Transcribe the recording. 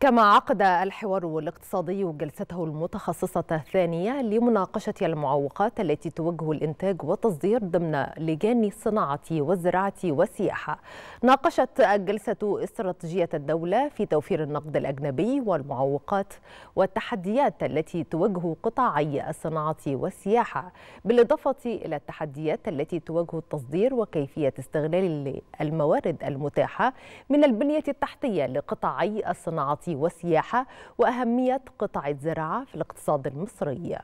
كما عقد الحوار الاقتصادي جلسته المتخصصة الثانية لمناقشة المعوقات التي توجه الإنتاج والتصدير ضمن لجان الصناعة والزراعة والسياحة ناقشت الجلسة استراتيجية الدولة في توفير النقد الأجنبي والمعوقات والتحديات التي توجه قطاعي الصناعة والسياحة بالإضافة إلى التحديات التي تواجه التصدير وكيفية استغلال الموارد المتاحة من البنية التحتية لقطاعي الصناعة والسياحة وأهمية قطاع الزراعة في الاقتصاد المصري